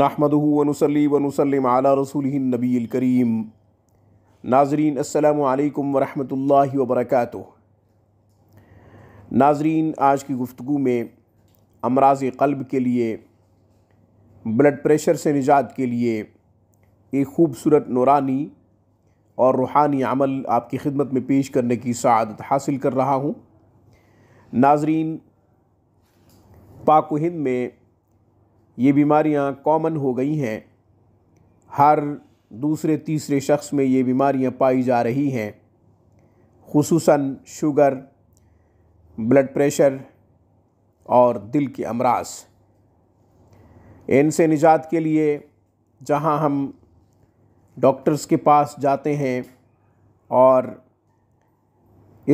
नाहमदूनसली वनसलम आला रसूल नबील करीम नाजरीन अल्लाम वरहमल वबरक नाजरीन आज की गुफ्तु में अमराज कल्ब के लिए ब्लड प्रेशर से निजात के लिए एक खूबसूरत नौरानी और रूहानी अमल आपकी खिदमत में पेश करने की शादत हासिल कर रहा हूँ नाजरीन पाक हिंद में ये बीमारियाँ कॉमन हो गई हैं हर दूसरे तीसरे शख्स में ये बीमारियाँ पाई जा रही हैं खूस शुगर ब्लड प्रेशर और दिल के अमराज इनसे निजात के लिए जहाँ हम डॉक्टर्स के पास जाते हैं और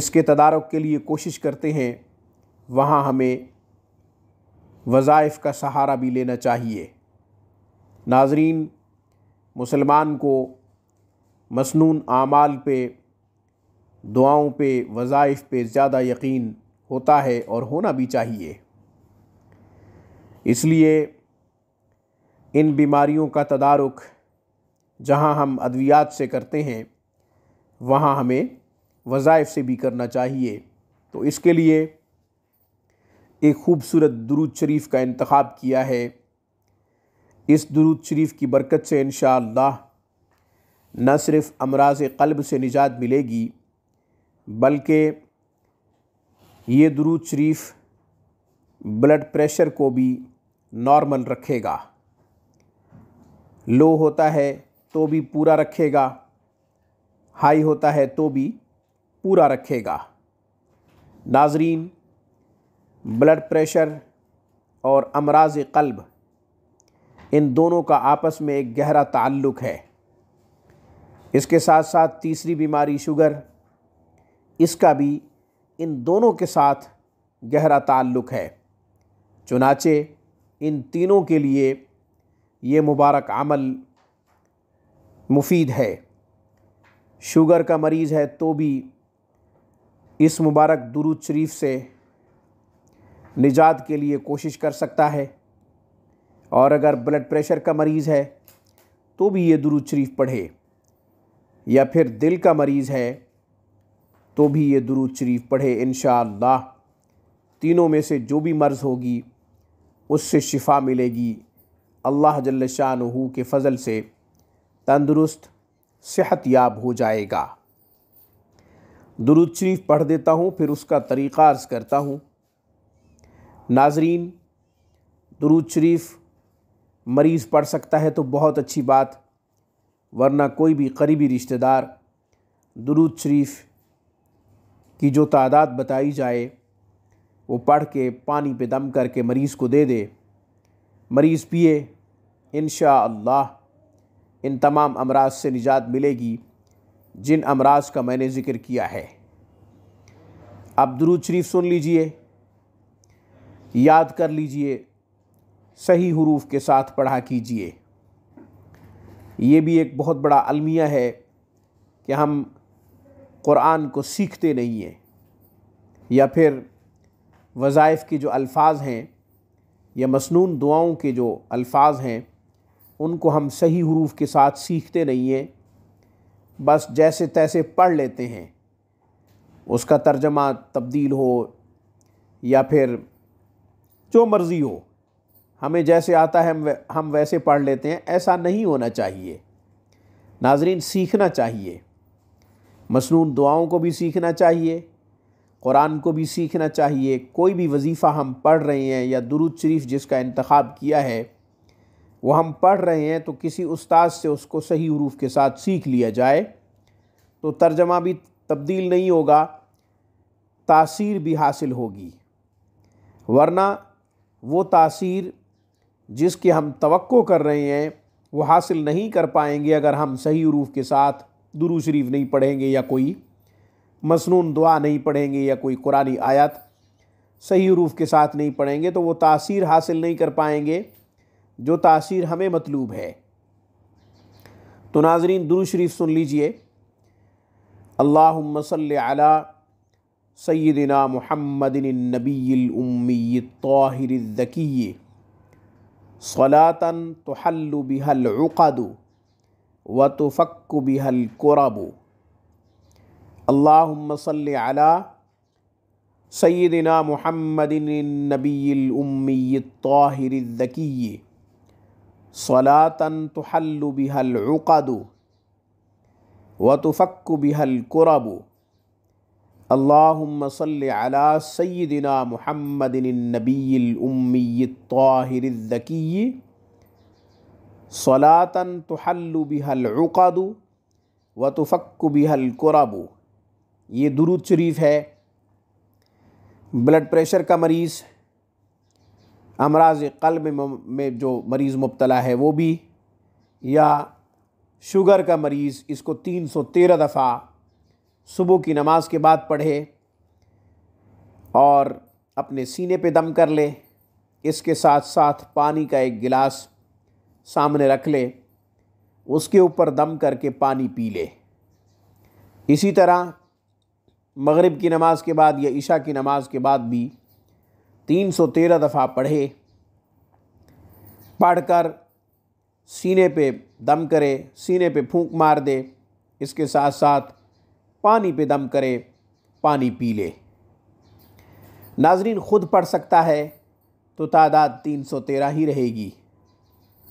इसके तदारक के लिए कोशिश करते हैं वहाँ हमें वज़ाइफ का सहारा भी लेना चाहिए नाजरीन मुसलमान को मसनून आमाल पे दुआओं पे वज़ाइफ पे ज़्यादा यकीन होता है और होना भी चाहिए इसलिए इन बीमारियों का तदारक जहाँ हम अद्वियात से करते हैं वहाँ हमें वज़ाइफ से भी करना चाहिए तो इसके लिए एक खूबसूरत दरूद शरीफ का इंतखब किया है इस दरूद शरीफ की बरकत से इन न सिर्फ अमराज कल्ब से निजात मिलेगी बल्कि ये दरूद शरीफ ब्लड प्रेशर को भी नॉर्मल रखेगा लो होता है तो भी पूरा रखेगा हाई होता है तो भी पूरा रखेगा नाजरीन ब्लड प्रेशर और अमराज कल्ब इन दोनों का आपस में एक गहरा ताल्लुक़ है इसके साथ साथ तीसरी बीमारी शुगर इसका भी इन दोनों के साथ गहरा ताल्लुक़ है चुनाचे इन तीनों के लिए ये मुबारक अमल मुफीद है शुगर का मरीज़ है तो भी इस मुबारक दुरुद शरीफ से निजात के लिए कोशिश कर सकता है और अगर ब्लड प्रेशर का मरीज़ है तो भी ये दुरुद शरीफ पढ़े या फिर दिल का मरीज़ है तो भी ये दुरुद शरीफ पढ़े इन तीनों में से जो भी मर्ज़ होगी उससे शिफा मिलेगी अल्लाह जल्ल शाह के फ़ज़ल से तंदुरुस्त सेहत याब हो जाएगा दुरुद शरीफ पढ़ देता हूँ फिर उसका तरीक़ा अर्ज़ करता हूँ नाजरीन दरूद शरीफ मरीज़ पढ़ सकता है तो बहुत अच्छी बात वरना कोई भी करीबी रिश्तेदार दरूद शरीफ की जो तादाद बताई जाए वो पढ़ के पानी पे दम करके मरीज़ को दे दे मरीज़ पिए इन इन तमाम अमराज से निजात मिलेगी जिन अमराज का मैंने ज़िक्र किया है आप दरूद शरीफ सुन लीजिए याद कर लीजिए सही हरूफ के साथ पढ़ा कीजिए ये भी एक बहुत बड़ा अलमिया है कि हम क़ुरान को सीखते नहीं हैं या फिर वज़ाइफ़ के जो अल्फाज हैं या मसनून दुआओं के जो अल्फाज हैं उनको हम सही हरूफ के साथ सीखते नहीं हैं बस जैसे तैसे पढ़ लेते हैं उसका तर्जमा तब्दील हो या फिर जो मर्ज़ी हो हमें जैसे आता है हम वैसे पढ़ लेते हैं ऐसा नहीं होना चाहिए नाजरीन सीखना चाहिए मसनून दुआओं को भी सीखना चाहिए कुरान को भी सीखना चाहिए कोई भी वजीफ़ा हम पढ़ रहे हैं या दुरुद शरीफ जिसका इंतखब किया है वो हम पढ़ रहे हैं तो किसी उस्ताद से उसको सही हरूफ के साथ सीख लिया जाए तो तर्जमा भी तब्दील नहीं होगा तासीर भी हासिल होगी वरना वो तासीर जिसके हम तो कर रहे हैं वो हासिल नहीं कर पाएंगे अगर हम सही रूफ के साथ दुरू शरीफ नहीं पढ़ेंगे या कोई मसनून दुआ नहीं पढ़ेंगे या कोई कुरानी आयत सही रूफ के साथ नहीं पढ़ेंगे तो वो तासीर हासिल नहीं कर पाएंगे जो तासीर हमें मतलूब है तो नाजरीन दुरू शरीफ सुन लीजिए अल्लाह मसल अला सैदिना महमदिनबीमिताहिरज़की सलातन तहल बिहल उक़दु व तुफ़क् बिहल कुरबु अल्लासल सैदिना महमदिनबीमिताहिरज़की सलातन तहल बिहल उक़दु व तुफ़क् बिहल कुरबु اللهم صل على سيدنا محمد النبي الأمي الطاهر الذكي صلاة تحل بها العقد وتفك بها الكرب ये दुरूद शरीफ है ब्लड प्रेशर का मरीज़ अमराज कल्ब में जो मरीज़ मुबतला है वो भी या शुगर का मरीज़ इसको तीन सौ तेरह दफ़ा सुबह की नमाज के बाद पढ़े और अपने सीने पे दम कर ले इसके साथ साथ पानी का एक गिलास सामने रख ले उसके ऊपर दम करके पानी पी ले इसी तरह मगरिब की नमाज़ के बाद या ईशा की नमाज के बाद भी तीन सौ तेरह दफ़ा पढ़े पढ़कर सीने पे दम करे सीने पे फूंक मार दे इसके साथ साथ पानी पे दम करे पानी पी ले नाजरीन ख़ुद पढ़ सकता है तो तादाद तीन सौ तेरह ही रहेगी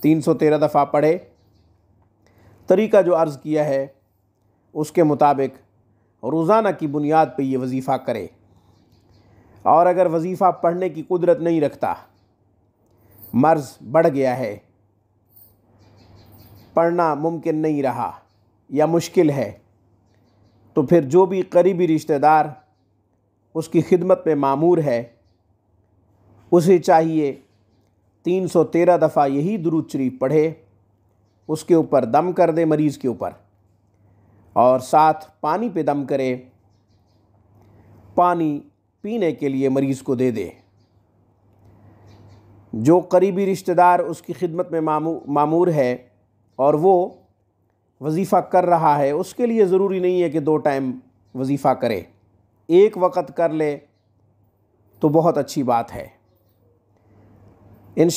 तीन सौ तेरह दफ़ा पढ़े तरीका जो अर्ज़ किया है उसके मुताबिक रोज़ाना की बुनियाद पे ये वजीफ़ा करे और अगर वजीफ़ा पढ़ने की कुदरत नहीं रखता मर्ज़ बढ़ गया है पढ़ना मुमकिन नहीं रहा या मुश्किल है तो फिर जो भी करीबी रिश्तेदार उसकी खिदमत में मामूर है उसे चाहिए तीन सौ तेरह दफ़ा यही दुरूद शरीफ पढ़े उसके ऊपर दम कर दे मरीज़ के ऊपर और साथ पानी पे दम करे पानी पीने के लिए मरीज़ को दे दे जो करीबी रिश्तेदार उसकी खिदमत में मामू मामूर है और वो वजीफ़ा कर रहा है उसके लिए ज़रूरी नहीं है कि दो टाइम वजीफ़ा करे एक वक़्त कर ले तो बहुत अच्छी बात है इन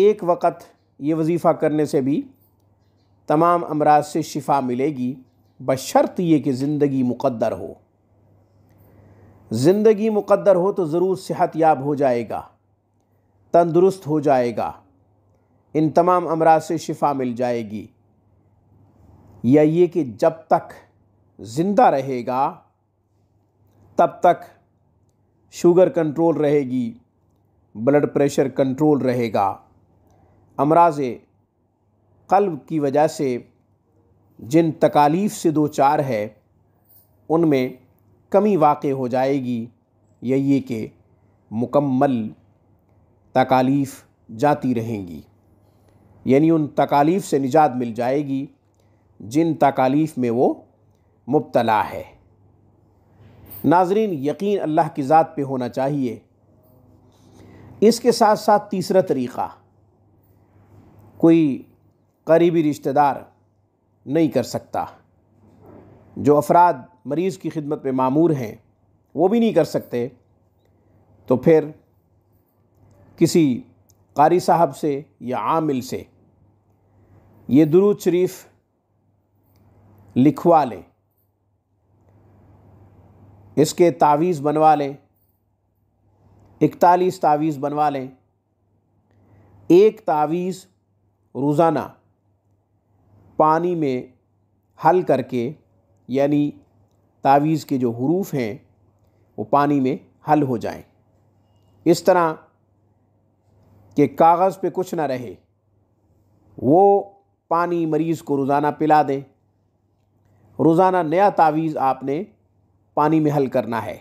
एक वक़्त ये वजीफ़ा करने से भी तमाम अमराज से शिफा मिलेगी बशर्त ये कि ज़िंदगी मुकद्दर हो ज़िंदगी मुकद्दर हो तो ज़रूर सेहत याब हो जाएगा तंदुरुस्त हो जाएगा इन तमाम अमराज से शिफा मिल जाएगी या ये कि जब तक ज़िंदा रहेगा तब तक शुगर कंट्रोल रहेगी ब्लड प्रेशर कंट्रोल रहेगा अमराज कल्ब की वजह से जिन तकालीफ़ से दो चार है उनमें कमी वाक़ हो जाएगी या ये कि मुकम्मल तकालीफ़ जाती रहेंगी यानी उन तकालीफ़ से निजात मिल जाएगी जिन तकालीफ में वो मुबतला है नाजरीन यकीन अल्लाह की ज़ात पे होना चाहिए इसके साथ साथ तीसरा तरीक़ा कोई करीबी रिश्तेदार नहीं कर सकता जो अफराद मरीज़ की खिदमत में मामूर हैं वो भी नहीं कर सकते तो फिर किसी कारी साहब से या आमिल से ये दुरूद शरीफ़ लिखवा लें इसके तावीज़ बनवा लें इकतालीस तावीज़ बनवा लें एक तावीज़ रोज़ाना पानी में हल करके यानी तावीज़ के जो हरूफ हैं वो पानी में हल हो जाएं इस तरह के कागज़ पे कुछ ना रहे वो पानी मरीज़ को रोज़ाना पिला दें रोज़ाना नया तावीज़ आपने पानी में हल करना है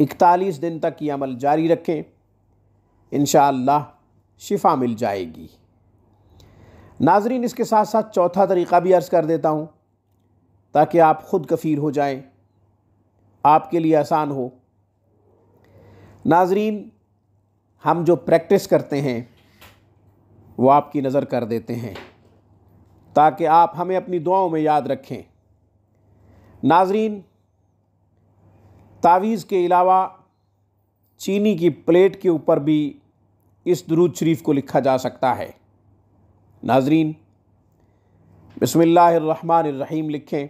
इकतालीस दिन तक ये अमल जारी रखें इन शिफा मिल जाएगी नाजरीन इसके साथ साथ चौथा तरीक़ा भी अर्ज़ कर देता हूँ ताकि आप ख़ुद कफ़ीर हो जाएं आपके लिए आसान हो नाजरीन हम जो प्रैक्टिस करते हैं वो आपकी नज़र कर देते हैं ताकि आप हमें अपनी दुआओं में याद रखें नाजरीन तावीज़ के अलावा चीनी की प्लेट के ऊपर भी इस दरूद शरीफ को लिखा जा सकता है नाजरीन बसमीम लिखें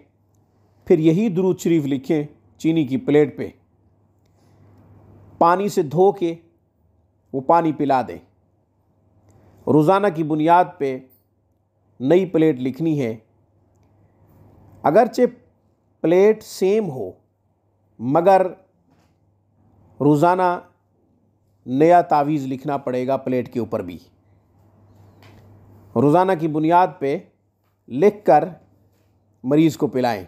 फिर यही दरूद शरीफ लिखें चीनी की प्लेट पे पानी से धो के वो पानी पिला दें रोज़ाना की बुनियाद पे नई प्लेट लिखनी है अगरचे प्लेट सेम हो मगर रोज़ाना नया तावीज़ लिखना पड़ेगा प्लेट के ऊपर भी रोज़ाना की बुनियाद पे लिख कर मरीज़ को पिलाएं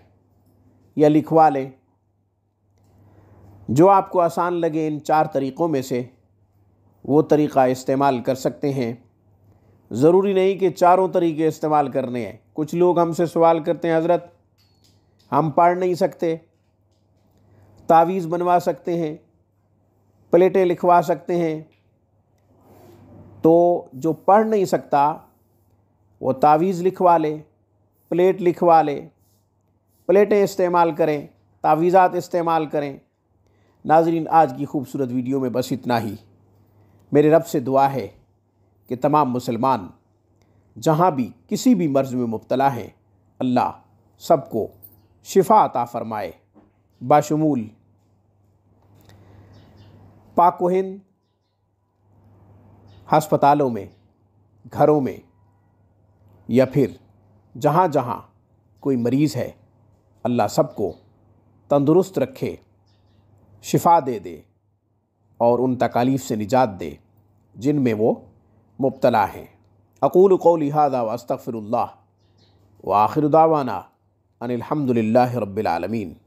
या लिखवा लें जो आपको आसान लगे इन चार तरीक़ों में से वो तरीक़ा इस्तेमाल कर सकते हैं ज़रूरी नहीं कि चारों तरीके इस्तेमाल करने हैं कुछ लोग हमसे सवाल करते हैं हज़रत हम पढ़ नहीं सकते तावीज़ बनवा सकते हैं प्लेटें लिखवा सकते हैं तो जो पढ़ नहीं सकता वो तावीज़ लिखवा ले प्लेट लिखवा ले प्लेटें इस्तेमाल करें तावीज़ात इस्तेमाल करें नाजरीन आज की खूबसूरत वीडियो में बस इतना ही मेरे रब से दुआ है कि तमाम मुसलमान जहाँ भी किसी भी मर्ज़ में मुबतला हैं अल्लाह सबको शिफा अता फ़रमाए बाशमूल पाक हिंद हस्पतालों में घरों में या फिर जहाँ जहाँ कोई मरीज़ है अल्लाह सबको तंदुरुस्त रखे शिफा दे दे और उन तकालीफ़ से निजात दे जिनमें वो मुबतला हैं अकूल को लिहाजा वस्तफ़िर व आखिर दावाना अनिलहमदिल्ला रबालमीन